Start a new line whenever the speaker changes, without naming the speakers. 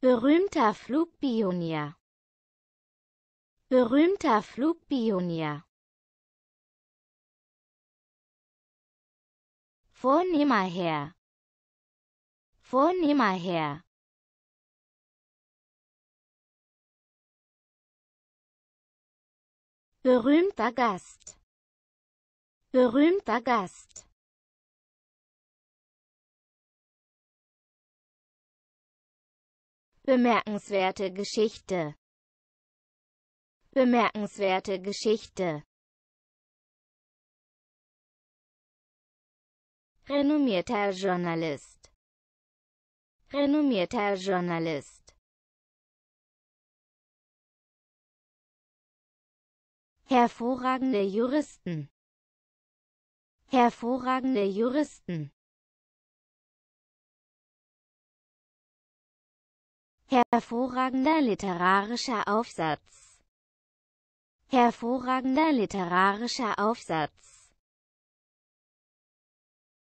Berühmter Flugpionier. Berühmter Flugpionier. Vornehmer Herr. Vornehmer Herr. Berühmter Gast. Berühmter Gast. Bemerkenswerte Geschichte. Bemerkenswerte Geschichte. Renommierter Journalist. Renommierter Journalist. Hervorragende Juristen. Hervorragende Juristen. Hervorragender literarischer Aufsatz Hervorragender literarischer Aufsatz